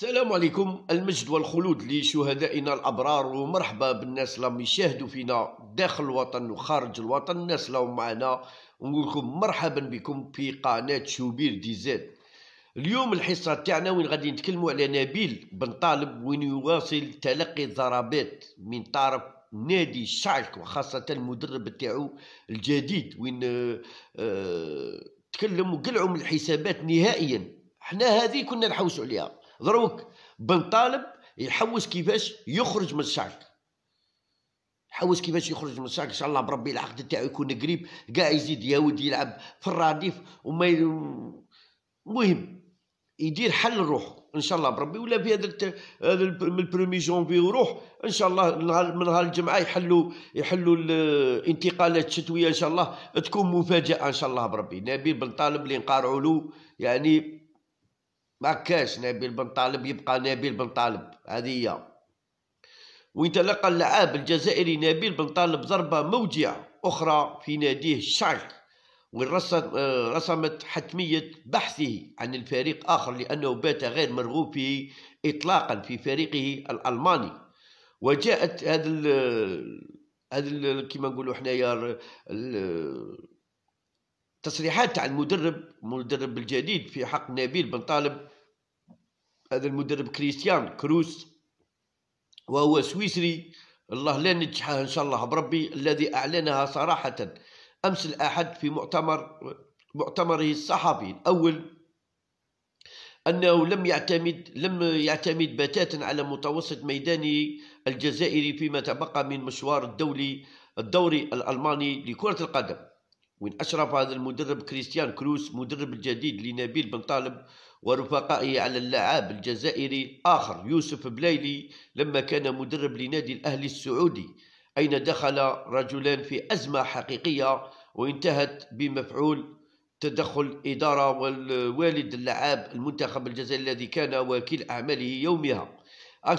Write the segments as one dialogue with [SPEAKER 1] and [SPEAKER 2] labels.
[SPEAKER 1] السلام عليكم المجد والخلود لشهدائنا الابرار ومرحبا بالناس اللي يشاهدوا فينا داخل الوطن وخارج الوطن الناس اللي معنا ونقول لكم مرحبا بكم في قناه شوبير دي زاد اليوم الحصه تاعنا وين غادي نتكلموا على نبيل بن طالب وين يواصل تلقي الضربات من طرف نادي الشعلك وخاصه المدرب تاعو الجديد وين آه، آه، تكلموا قلعوا تكلم وقلعوا من الحسابات نهائيا حنا هذه كنا نحوسوا عليها ضروك بن طالب يحوس كيفاش يخرج من الشعك حوس كيفاش يخرج من الشعك ان شاء الله بربي العقد تاعو يكون قريب كاع يزيد ياود يلعب في الرديف وما المهم يدير حل روحه ان شاء الله بربي ولا في هذا هذا من البرومي جونفي وروح ان شاء الله من نهار الجمعه يحلوا يحلوا الانتقالات الشتويه ان شاء الله تكون مفاجاه ان شاء الله بربي نبيل بن طالب اللي نقارعوا له يعني ما كاش نبيل بن طالب يبقى نبيل بن طالب هذه هي وين تلقى اللعاب الجزائري نبيل بن طالب ضربة موجعة أخرى في ناديه الشعيق وين رسمت حتمية بحثه عن الفريق آخر لأنه بات غير مرغوب فيه إطلاقا في فريقه الألماني وجاءت هذا هذا كما نقولوا حنايا تصريحات تاع المدرب المدرب الجديد في حق نبيل بن طالب هذا المدرب كريستيان كروس وهو سويسري الله لا نجحه ان شاء الله بربي الذي اعلنها صراحه امس الاحد في مؤتمر مؤتمره الصحفي الاول انه لم يعتمد لم يعتمد بتاتا على متوسط ميداني الجزائري فيما تبقى من مشوار الدولي الدوري الالماني لكره القدم وين أشرف هذا المدرب كريستيان كروس مدرب الجديد لنبيل بن طالب ورفقائه على اللعاب الجزائري آخر يوسف بلايلي لما كان مدرب لنادي الأهلي السعودي أين دخل رجلان في أزمة حقيقية وانتهت بمفعول تدخل إدارة والوالد اللعاب المنتخب الجزائري الذي كان وكيل أعماله يومها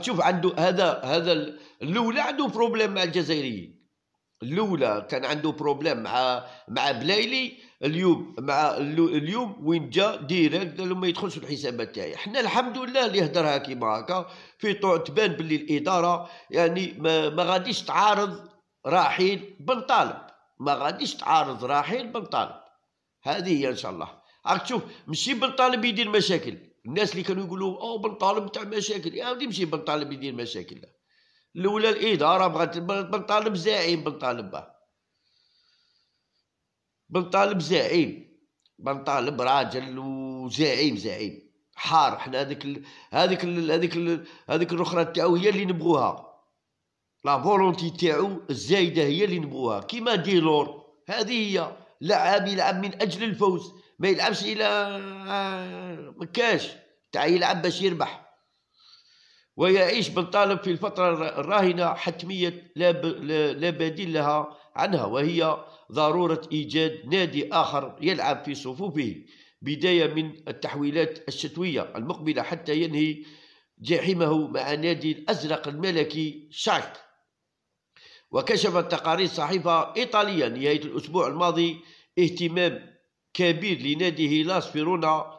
[SPEAKER 1] تشوف عنده هذا هذا الاولى عنده بروبليم مع الجزائريين الاولى كان عنده بروبليم مع مع بلايلي اليوم مع اليوم وين جا ديريكت قال ما يدخلش الحسابات تاعي حنا الحمد لله اللي هدرها كيما هكا في طوع تبان باللي الاداره يعني ما, ما غاديش تعارض راحيل بن طالب ما غاديش تعارض راحيل بن طالب هذه هي ان شاء الله راك تشوف ماشي بن طالب يدير مشاكل الناس اللي كانوا يقولوا او بن طالب تاع مشاكل يا ودي ماشي بن طالب يدير مشاكل الاولى الاداره بغات بنطالب زعيم بنطالب بنطالب زعيم بنطالب راجل وزعيم زعيم حار حنا هذيك ال... هذيك ال... هذيك ال... هذيك الاخرى تاعو هي اللي نبغوها لا فولونتي تاعو الزايده هي اللي نبغوها كيما ديلور هذه هي لعاب يلعب من اجل الفوز ما يلعبش الى آه، مكاش تاع يلعب باش يربح ويعيش بن طالب في الفترة الراهنة حتمية لا بديل لها عنها وهي ضرورة إيجاد نادي آخر يلعب في صفوفه بداية من التحويلات الشتوية المقبلة حتى ينهي جحيمه مع نادي الأزرق الملكي شاك وكشفت تقارير صحيفة إيطالية نهاية الأسبوع الماضي اهتمام كبير لنادي هيلاس فيرونا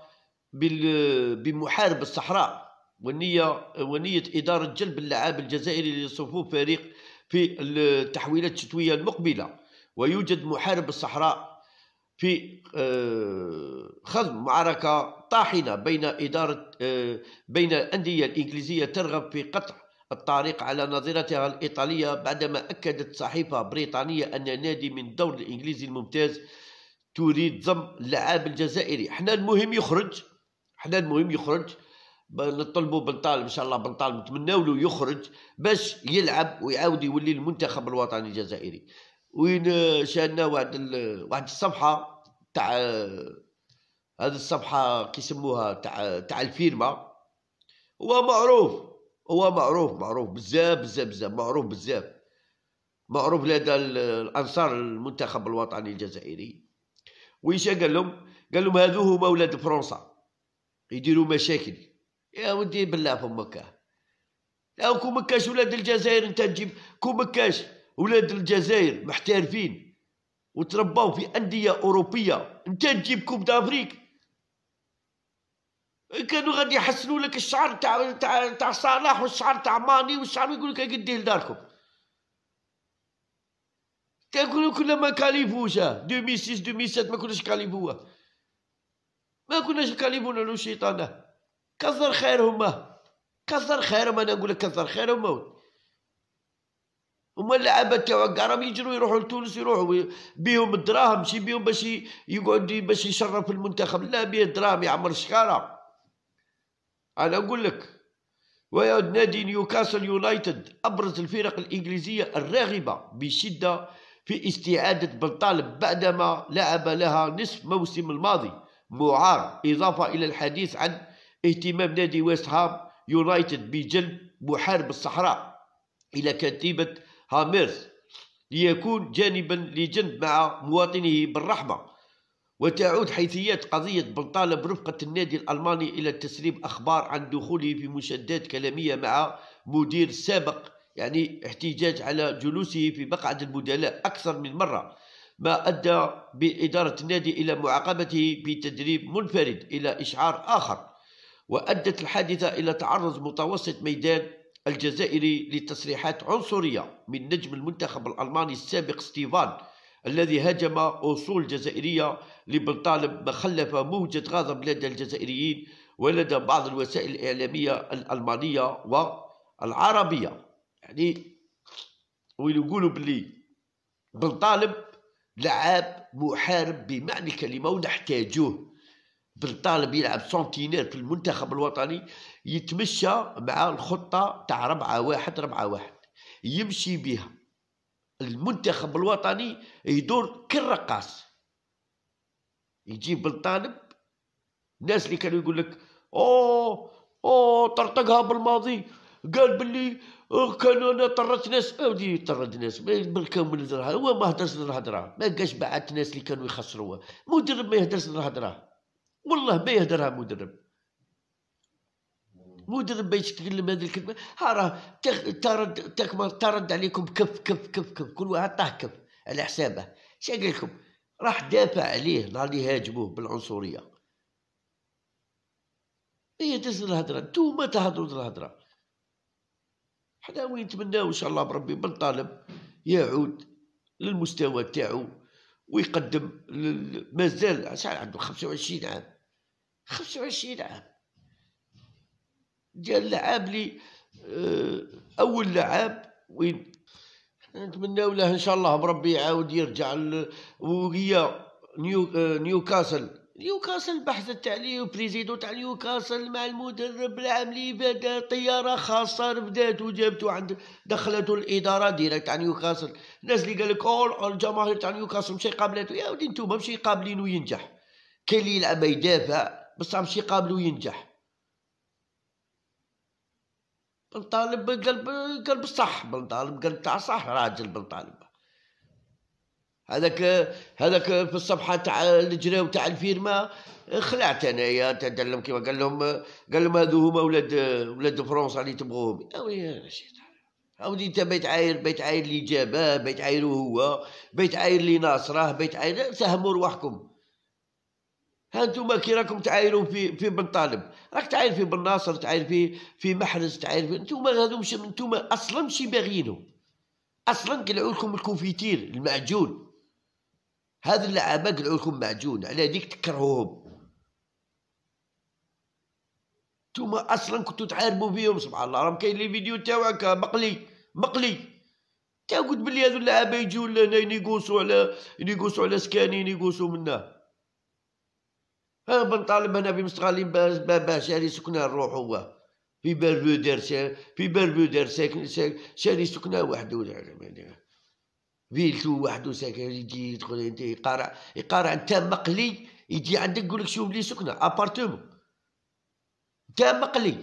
[SPEAKER 1] بمحارب الصحراء والنية ونية إدارة جلب اللعاب الجزائري لصفوف فريق في التحويلات الشتوية المقبلة ويوجد محارب الصحراء في آه، خضم معركة طاحنة بين إدارة آه، بين الأندية الإنجليزية ترغب في قطع الطريق على نظيرتها الإيطالية بعدما أكدت صحيفة بريطانية أن نادي من الدوري الإنجليزي الممتاز تريد ضم اللعاب الجزائري حنا المهم يخرج حنا المهم يخرج نطلبوا بن طالب ان شاء الله بن طالب نتمناو له يخرج باش يلعب ويعاود يولي المنتخب الوطني الجزائري وين آه، شاهدنا واحد واحد الصفحه تاع آه، هذه الصفحه كيسموها تاع تاع الفيرما هو معروف هو معروف معروف بزاف بزاف بزاف معروف بزاف معروف لدى الانصار المنتخب الوطني الجزائري ويش قال لهم قال لهم هذو هما ولاد فرنسا يديروا مشاكل يا ودي بالله فمك لو كون مكاش ولاد الجزائر انت تجيب كومكاش مكاش ولاد الجزائر محترفين وتربوا في انديه اوروبيه انت تجيب كوب دافريك كانوا غادي يحسنوا لك الشعر تاع تاع تاع صلاح والشعر تاع ماني والشعر يقول لك قديه لداركم تاكلوا كنا ما كاليفوش 2006 2007 ما كناش كاليفوها ما كناش كاليفونا لو شيطانه كثر خيرهم كثر خيرهم انا نقول لك كثر خيرهم هما اللعابه تاعو راهم يجروا يروحوا لتونس يروحوا بيهم الدراهم ماشي بيهم باش يقعد باش يشرف المنتخب لا بيه الدراهم يعمر الشكاره انا نقول لك ويا نادي نيوكاسل يونايتد ابرز الفرق الانجليزيه الراغبه بشده في استعاده بلطالب بعدما لعب لها نصف موسم الماضي معار اضافه الى الحديث عن اهتمام نادي ويست هام يونايتد بجلب محارب الصحراء إلى كتيبة هاميرز ليكون جانبا لجنب مع مواطنه بالرحمة وتعود حيثيات قضية بلطالة برفقة النادي الألماني إلى تسريب أخبار عن دخوله في مشادات كلامية مع مدير سابق يعني احتجاج على جلوسه في مقعد البدلاء أكثر من مرة ما أدى بإدارة النادي إلى معاقبته بتدريب منفرد إلى إشعار آخر وأدت الحادثة إلى تعرض متوسط ميدان الجزائري لتصريحات عنصرية من نجم المنتخب الألماني السابق ستيفان الذي هاجم أصول جزائرية لبن طالب ما خلف موجة غضب لدى الجزائريين ولدى بعض الوسائل الإعلامية الألمانية والعربية يعني ويقولوا بلي بن طالب لعاب محارب بمعنى الكلمة ونحتاجوه بالطالب يلعب سنتينير في المنتخب الوطني يتمشى مع الخطه تاع ربعة واحد ربعة واحد يمشي بها المنتخب الوطني يدور كالرقاص يجيب بالطالب الناس اللي كانوا يقول لك اوه اوه طرطقها بالماضي قال باللي آه، كان انا طرت ناس اودي طرد ناس بالكامل هو ما هدرش الهضره ما قاش بعت ناس اللي كانوا يخسروها مدرب ما يهدرش الهضره والله ما يهدرها مدرب مدرب باش يتكلم هذه الكلمه ها راه ترد تكبر ترد عليكم كف كف كف كف كل واحد طاه كف على حسابه شا قال لكم راح دافع عليه نهار اللي هاجموه بالعنصريه هي إيه، تنزل الهضره انتوما تهضروا الهدرة حنا وين نتمناو ان شاء الله بربي بن طالب يعود للمستوى تاعو ويقدم مازال شحال عنده 25 عام خمسة وعشرين عام ديال لعاب لي آه، أول لعاب وين نتمناو له ان شاء الله بربي يعاود يرجع وهي نيو آه، نيوكاسل نيوكاسل بحثت عليه بريزيدو تاع نيوكاسل مع المدرب العام لي بدا طياره خاصه بدات وجابتو عند دخلته الاداره ديريكت تاع نيوكاسل الناس اللي قالك اول الجماهير تاع نيوكاسل ماشي قابلته يا ودي نتوما ماشي قابلين وينجح كاين اللي يلعب يدافع بصح مشي قابلو ينجح بن طالب قلب قلب صح بن طالب قلب تاع صح راجل بن طالب هذاك هذاك في الصفحه تاع الجراو تاع الفيرما خلعت انايا تدلم كيما قال لهم قال لهم هذو هما ولاد ولاد فرنسا اللي تبغوهم اوي عاودي انت بيت عاير بيت عاير اللي جابه بيت عايره هو بيت عاير اللي ناصره بيت عاير سهموا رواحكم ها انتم كي راكم تعايروا في في بن طالب راك تعاير في بن ناصر تعاير في في محرز تعاير في انتم هذو مش انتم اصلا مش باغيينه اصلا قلعوا لكم الكوفيتير المعجون هاد اللعابه قلعوا لكم معجون على هذيك تكرهوهم نتوما اصلا كنتو تعاربوا فيهم سبحان الله راهم كاين لي فيديو تاعك مقلي مقلي تا قلت بلي هادو اللعابه يجوا لهنا ينيقوسوا على ينيقوسوا على سكاني ينيقوسوا منا بنطالب انا بمستغالين باش شاري سكنه نروح هو في بلفودير في بلفودير ساكن شاري سكنه وحده فيلتو وحده ساكن يجي يدخل انت يقارع يقارع انت مقلي يجي عندك يقول لك شوف لي سكنه ابارتمون انت مقلي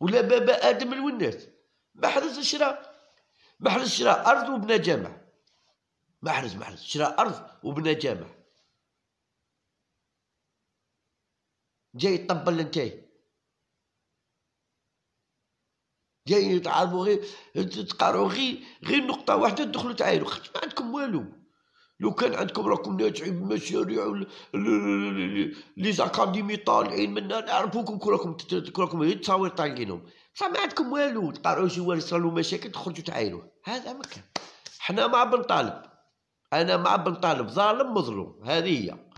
[SPEAKER 1] ولا بابا ادم الوناس محرز شرا محرز شرا ارض وبنى جامع محرز محرز شرا ارض وبنى جامع جاي يطبل نتاي جاي تعرفوا غير تقارو غير غير نقطة واحدة تدخلوا تعايروا خاطر ما عندكم والو لو كان عندكم راكم ناجحين بمشاريع لي زاكاديمي طالعين منا نعرفوكم كلكم كلكم غير تصاوير طالعينهم بصح ما عندكم والو تقارو شي والو صرالو مشاكل تخرجوا تعايروا هذا ما كان حنا مع بن طالب انا مع بن طالب ظالم مظلوم هذه هي